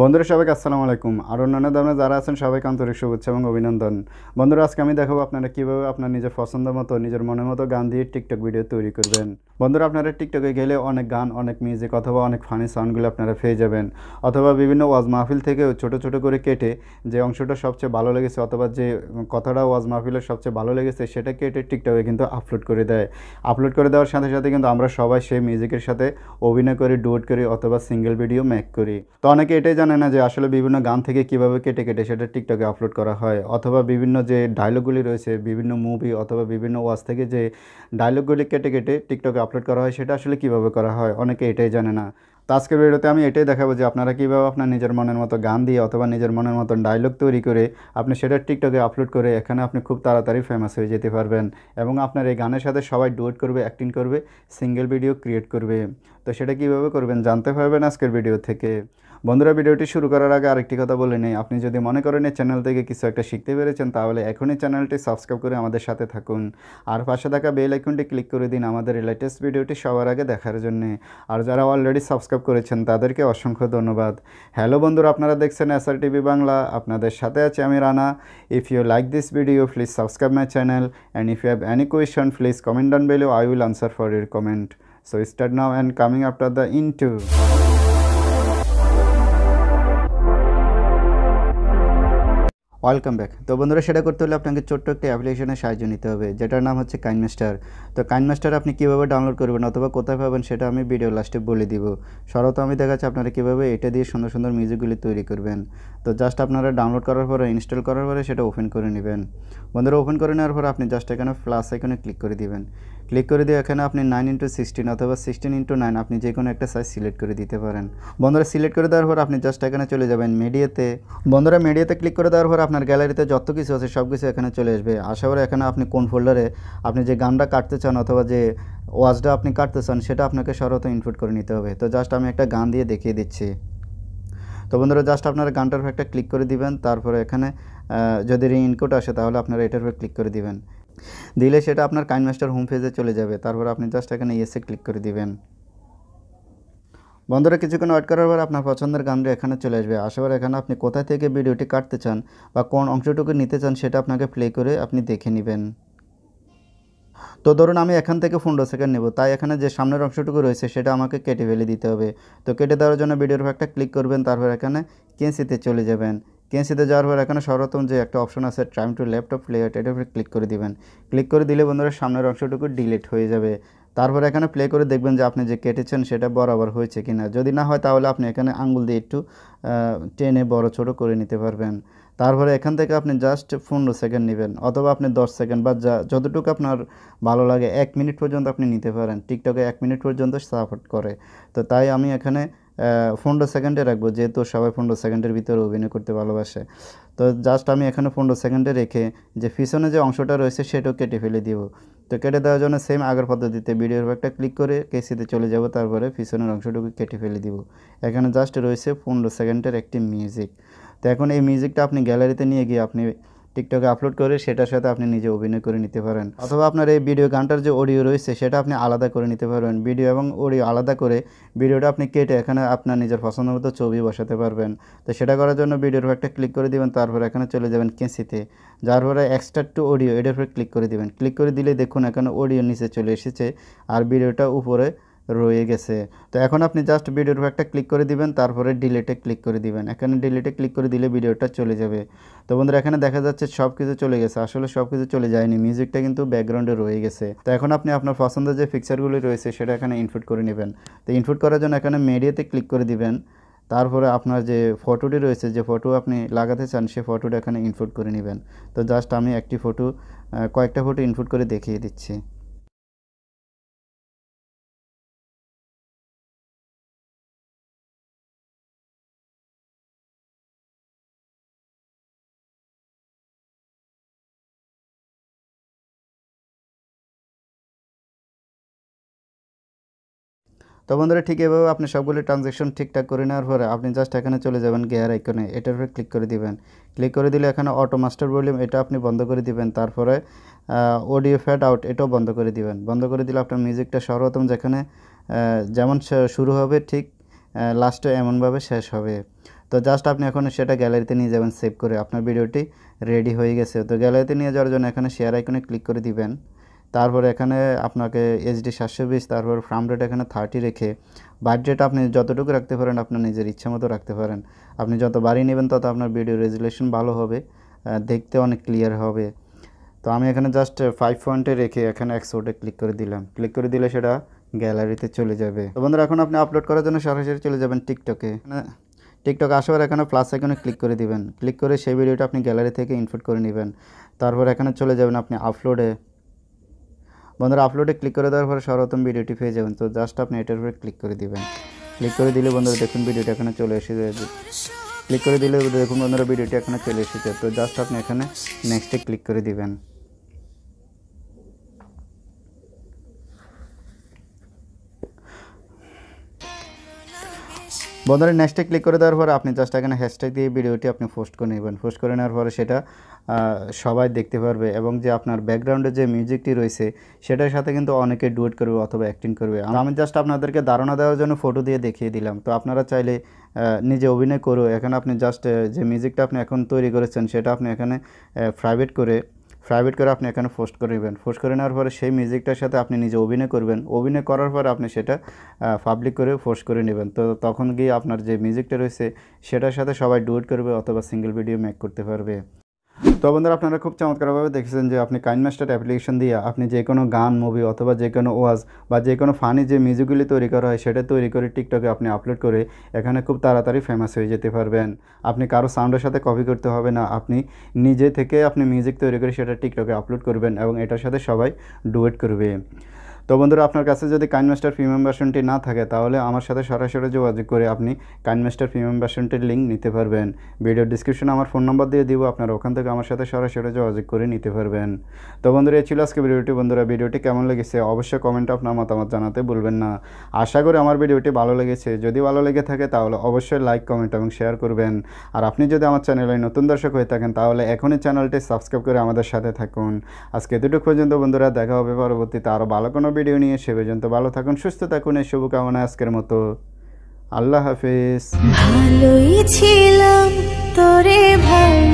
বন্ধুরা সবাইকে আসসালামু আলাইকুম আর অন্যান্য দামে যারা আছেন সবাইকে আন্তরিক শুভেচ্ছা এবং অভিনন্দন বন্ধুরা আজকে আমি দেখাবো আপনারা কীভাবে আপনার নিজের পছন্দ মতো নিজের মনের মতো গান দিয়ে টিকটক ভিডিও তৈরি করবেন বন্ধুরা আপনারা টিকটকে গেলে অনেক গান অনেক মিউজিক অথবা অনেক ফানি সাউন্ডগুলো আপনারা পেয়ে যাবেন অথবা বিভিন্ন ওয়াজ মাহফিল থেকে ছোট ছোট করে কেটে যে অংশটা সবচেয়ে ভালো লেগেছে অথবা যে কথাটা ওয়াজ মাহফিলের সবচেয়ে ভালো লেগেছে সেটা কেটে টিকটকে কিন্তু আপলোড করে দেয় আপলোড করে দেওয়ার সাথে সাথে কিন্তু আমরা সবাই সেই মিউজিকের সাথে অভিনয় করি ডুয়েট করি অথবা সিঙ্গেল ভিডিও মেক করি তো অনেকে এটাই জানে না যে আসলে বিভিন্ন গান থেকে কিভাবে কেটে কেটে সেটা টিকটকে আপলোড করা হয় অথবা বিভিন্ন যে ডায়লগগুলি রয়েছে বিভিন্ন মুভি অথবা বিভিন্ন ওয়াজ থেকে যে ডায়লগগুলি কেটে কেটে টিকটকে আপলোড করা হয় সেটা আসলে কিভাবে করা হয় অনেকে এটাই জানে না তো আজকের ভিডিওতে আমি এটাই দেখাবো যে আপনারা কীভাবে আপনার নিজের মনের মতো গান দিয়ে অথবা নিজের মনের মতো ডায়লগ তৈরি করে আপনি সেটা টিকটকে আপলোড করে এখানে আপনি খুব তাড়াতাড়ি ফেমাস হয়ে যেতে পারবেন এবং আপনার এই গানের সাথে সবাই ডুয়েট করবে অ্যাক্টিং করবে সিঙ্গেল ভিডিও ক্রিয়েট করবে তো সেটা কীভাবে করবেন জানতে পারবেন আজকের ভিডিও থেকে বন্ধুরা ভিডিওটি শুরু করার আগে আরেকটি কথা বলে নেই আপনি যদি মনে করেন এই চ্যানেল থেকে কিছু একটা শিখতে পেরেছেন তাহলে এখনই চ্যানেলটি সাবস্ক্রাইব করে আমাদের সাথে থাকুন আর পাশে থাকা বেল আইকনটি ক্লিক করে দিন আমাদের লেটেস্ট ভিডিওটি সবার আগে দেখার জন্য আর যারা অলরেডি সাবস্ক্রাইব করেছেন তাদেরকে অসংখ্য ধন্যবাদ হ্যালো বন্ধুরা আপনারা দেখছেন এসআর টিভি বাংলা আপনাদের সাথে আছে আমি Rana if you like this video please subscribe my channel and if you have any question please comment down below I will answer for your comment so start now and coming after the into. Welcome back তো বন্ধুরা সেটা করতে হলে আপনাকে ছোট্ট একটি অ্যাপ্লিকেশনের সাহায্য নিতে হবে যেটার নাম হচ্ছে কাইনমাস্টার তো কাইনমাস্টার আপনি কীভাবে ডাউনলোড করবেন অথবা কোথায় পাবেন সেটা আমি ভিডিও লাস্টে বলে দিব সরত আমি দেখাচ্ছি আপনারা কীভাবে এটা দিয়ে সুন্দর সুন্দর মিউজিকগুলি তৈরি করবেন তো জাস্ট আপনারা ডাউনলোড করার পরে ইনস্টল করার পরে সেটা ওপেন করে নেবেন বন্ধুরা ওপেন করে নেওয়ার পর আপনি জাস্ট এখানে প্লাস এখানে ক্লিক করে দিবেন ক্লিক করে দিয়ে এখানে আপনি নাইন ইন্টু সিক্সটিন অথবা সিক্সটিন ইন্টু নাইন আপনি যে কোনো একটা সাইজ সিলেক্ট করে দিতে পারেন বন্ধুরা সিলেক্ট করে দেওয়ার পর আপনি জাস্ট এখানে চলে যাবেন মিডিয়াতে বন্ধুরা মিডিয়াতে ক্লিক করে দেওয়ার পর আপনার গ্যালারিতে যত কিছু আছে সব কিছু এখানে চলে আসবে আশা করি এখানে আপনি কোন ফোল্ডারে আপনি যে গানটা কাটতে চান অথবা যে ওয়াজটা আপনি কাটতে চান সেটা আপনাকে সর্বত ইনপুট করে নিতে হবে তো জাস্ট আমি একটা গান দিয়ে দেখিয়ে দিচ্ছি তো বন্ধুরা জাস্ট আপনারা গানটার উপর একটা ক্লিক করে দিবেন তারপরে এখানে যদি রি ইনকুট আসে তাহলে আপনারা এটার উপর ক্লিক করে দিবেন দিলে সেটা আপনার কাইনমাস্টার হোম পেজে চলে যাবে তারপর আপনি জাস্ট এখানে ইয়েসে ক্লিক করে দিবেন বন্ধুরা কিছুক্ষণ ওয়েট করার পর আপনার পছন্দের গানটি এখানে চলে আসবে আসার এখানে আপনি কোথা থেকে ভিডিওটি কাটতে চান বা কোন অংশটুকু নিতে চান সেটা আপনাকে প্লে করে আপনি দেখে নেবেন তো ধরুন আমি এখান থেকে ফোনটা সেকেন্ড নেব তাই এখানে যে সামনের অংশটুকু রয়েছে সেটা আমাকে কেটে ফেলে দিতে হবে তো কেটে দেওয়ার জন্য ভিডিওর ফ্যাকটা ক্লিক করবেন তারপর এখানে কেঁচিতে চলে যাবেন টিএনসিতে যাওয়ার পর এখানে সর্বপ্রথম যে একটা অপশন আছে ট্রাইম টু ল্যাপটপ প্লেয়ার এটা উপরে ক্লিক করে দিবেন ক্লিক করে দিলে বন্ধুরা সামনের অংশটুকু ডিলিট হয়ে যাবে তারপরে এখানে প্লে করে দেখবেন যে আপনি যে কেটেছেন সেটা বরাবর হয়েছে কি না যদি না হয় তাহলে আপনি এখানে আঙ্গুল দিয়ে একটু টেনে বড় ছোট করে নিতে পারবেন তারপরে এখান থেকে আপনি জাস্ট পনেরো সেকেন্ড নেবেন অথবা আপনি দশ সেকেন্ড বা যা যতটুকু আপনার ভালো লাগে এক মিনিট পর্যন্ত আপনি নিতে পারেন টিকটকে এক মিনিট পর্যন্ত সাপোর্ট করে তো তাই আমি এখানে পনেরো সেকেন্ডে রাখবো যেহেতু সবাই পনেরো সেকেন্ডের ভিতরে অভিনয় করতে ভালোবাসে তো জাস্ট আমি এখানে পনেরো সেকেন্ডে রেখে যে পিছনে যে অংশটা রয়েছে সেটাও কেটে ফেলে দিব তো কেটে দেওয়ার জন্য সেম আগের পদ্ধতিতে ভিডিওর একটা ক্লিক করে কেসিতে চলে যাব তারপরে পিছনের অংশটুকু কেটে ফেলে দিব এখানে জাস্ট রয়েছে পনেরো সেকেন্ডের একটি মিউজিক তো এখন এই মিউজিকটা আপনি গ্যালারিতে নিয়ে গিয়ে আপনি টিকটকে আপলোড করে সেটার সাথে আপনি নিজে অভিনয় করে নিতে পারেন অথবা আপনার এই ভিডিও গানটার যে অডিও রয়েছে সেটা আপনি আলাদা করে নিতে পারবেন ভিডিও এবং অডিও আলাদা করে ভিডিওটা আপনি কেটে এখানে আপনার নিজের পছন্দ মতো ছবি বসাতে পারবেন তো সেটা করার জন্য ভিডিওর উপর একটা ক্লিক করে দিবেন তারপর এখানে চলে যাবেন কেসিতে যার পরে এক্সট্রা টু অডিও এটার উপরে ক্লিক করে দিবেন ক্লিক করে দিলে দেখুন এখানে অডিও নিচে চলে এসেছে আর ভিডিওটা উপরে রয়ে গেছে তো এখন আপনি জাস্ট ভিডিওর উপর একটা ক্লিক করে দিবেন তারপরে ডিলেটে ক্লিক করে দিবেন এখানে ডিলেটে ক্লিক করে দিলে ভিডিওটা চলে যাবে তো বন্ধুরা এখানে দেখা যাচ্ছে সব কিছু চলে গেছে আসলে সব কিছু চলে যায়নি মিউজিকটা কিন্তু ব্যাকগ্রাউন্ডে রয়ে গেছে তো এখন আপনি আপনার পছন্দের যে পিকচারগুলি রয়েছে সেটা এখানে ইনপুট করে নেবেন তো ইনপুট করার জন্য এখানে মিডিয়াতে ক্লিক করে দিবেন তারপরে আপনার যে ফটোটি রয়েছে যে ফটো আপনি লাগাতে চান সে ফটোটা এখানে ইনপুট করে নেবেন তো জাস্ট আমি একটি ফটো কয়েকটা ফটো ইনপুট করে দেখিয়ে দিচ্ছি তো বন্ধুরা ঠিক এভাবে আপনি সবগুলি ট্রানজ্যাকশন ঠিকঠাক করে নেওয়ার পরে আপনি জাস্ট এখানে চলে যাবেন গিয়ার আইকনে এটার উপরে ক্লিক করে দিবেন ক্লিক করে দিলে এখানে অটো মাস্টার ভলিউম এটা আপনি বন্ধ করে দিবেন তারপরে অডিও ফ্যাড আউট এটাও বন্ধ করে দিবেন বন্ধ করে দিলে আপনার মিউজিকটা সর্বপ্রথম যেখানে যেমন শুরু হবে ঠিক লাস্টে এমনভাবে শেষ হবে তো জাস্ট আপনি এখন সেটা গ্যালারিতে নিয়ে যাবেন সেভ করে আপনার ভিডিওটি রেডি হয়ে গেছে তো গ্যালারিতে নিয়ে যাওয়ার জন্য এখানে শেয়ার আইকনে ক্লিক করে দিবেন তারপর এখানে আপনাকে এইচডি সাতশো বিশ তারপর ফ্রাম রেট এখানে থার্টি রেখে বাজেট আপনি যতটুকু রাখতে পারেন আপনার নিজের ইচ্ছা মতো রাখতে পারেন আপনি যত বাড়িয়ে নেবেন তত আপনার ভিডিও রেজুলেশন ভালো হবে দেখতে অনেক ক্লিয়ার হবে তো আমি এখানে জাস্ট ফাইভ পয়েন্টে রেখে এখানে একশোটে ক্লিক করে দিলাম ক্লিক করে দিলে সেটা গ্যালারিতে চলে যাবে তো বন্ধুরা এখন আপনি আপলোড করার জন্য সরাসরি চলে যাবেন টিকটকে টিকটক আসার এখানে প্লাস এখানে ক্লিক করে দিবেন ক্লিক করে সেই ভিডিওটা আপনি গ্যালারি থেকে ইনপুট করে নেবেন তারপর এখানে চলে যাবেন আপনি আপলোডে বন্ধুরা আপলোডে ক্লিক করে দেওয়ার পরে সর্বপ্রথম ভিডিওটি পেয়ে যাবেন তো জাস্ট আপনি এটার উপরে ক্লিক করে দিবেন ক্লিক করে দিলে বন্ধুরা দেখুন ভিডিওটা এখানে চলে এসে ক্লিক করে দিলে দেখুন বন্ধুরা ভিডিওটি এখানে চলে এসেছে তো জাস্ট আপনি এখানে নেক্সটে ক্লিক করে দিবেন বন্ধুরা নেক্সটে ক্লিক করে দেওয়ার পর আপনি জাস্ট এখানে হ্যাশট্যাগ দিয়ে ভিডিওটি আপনি পোস্ট করে নেবেন পোস্ট করে নেওয়ার পরে সেটা সবাই দেখতে পারবে এবং যে আপনার ব্যাকগ্রাউন্ডে যে মিউজিকটি রয়েছে সেটার সাথে কিন্তু অনেকে ডুয়েট করবে অথবা অ্যাক্টিং করবে আমি জাস্ট আপনাদেরকে ধারণা দেওয়ার জন্য ফটো দিয়ে দেখিয়ে দিলাম তো আপনারা চাইলে নিজে অভিনয় করো এখানে আপনি জাস্ট যে মিউজিকটা আপনি এখন তৈরি করেছেন সেটা আপনি এখানে প্রাইভেট করে প্রাইভেট করে আপনি এখানে পোস্ট করে নেবেন পোস্ট করে নেওয়ার পরে সেই মিউজিকটার সাথে আপনি নিজে অভিনয় করবেন অভিনয় করার পর আপনি সেটা পাবলিক করে পোস্ট করে নেবেন তো তখন গিয়ে আপনার যে মিউজিকটা রয়েছে সেটার সাথে সবাই ডুয়েট করবে অথবা সিঙ্গেল ভিডিও মেক করতে পারবে তো বন্ধুরা আপনারা খুব চমৎকারভাবে দেখেছেন যে আপনি কাইন মাস্টার অ্যাপ্লিকেশন দিয়ে আপনি যে কোনো গান মুভি অথবা যে কোনো ওয়াজ বা যে কোনো ফানি যে মিউজিকগুলি তৈরি করা হয় সেটা তৈরি করে টিকটকে আপনি আপলোড করে এখানে খুব তাড়াতাড়ি ফেমাস হয়ে যেতে পারবেন আপনি কারো সাউন্ডের সাথে কপি করতে হবে না আপনি নিজে থেকে আপনি মিউজিক তৈরি করে সেটা টিকটকে আপলোড করবেন এবং এটার সাথে সবাই ডুয়েট করবে তো বন্ধুরা আপনার কাছে যদি কাইন মাস্টার প্রিমিয়াম ভার্সনটি না থাকে তাহলে আমার সাথে সরাসরি যোগাযোগ করে আপনি কাইন মাস্টার প্রিমিয়াম ভার্সনটির লিঙ্ক নিতে পারবেন ভিডিও ডিসক্রিপশনে আমার ফোন নম্বর দিয়ে দিব আপনারা ওখান থেকে আমার সাথে সরাসরি যোগাযোগ করে নিতে পারবেন তো বন্ধুরা এই ছিল আজকে ভিডিওটি বন্ধুরা ভিডিওটি কেমন লেগেছে অবশ্যই কমেন্ট আপনার মতামত জানাতে ভুলবেন না আশা করি আমার ভিডিওটি ভালো লেগেছে যদি ভালো লেগে থাকে তাহলে অবশ্যই লাইক কমেন্ট এবং শেয়ার করবেন আর আপনি যদি আমার চ্যানেলে নতুন দর্শক হয়ে থাকেন তাহলে এখনই চ্যানেলটি সাবস্ক্রাইব করে আমাদের সাথে থাকুন আজকে এতটুকু পর্যন্ত বন্ধুরা দেখা হবে পরবর্তীতে আরও ভালো কোনো ভিডিও নিয়ে সে পর্যন্ত ভালো থাকুন সুস্থ থাকুন এই শুভকামনা আজকের মতো আল্লাহ হাফিজ ভালোই ছিলাম তোরে ভাই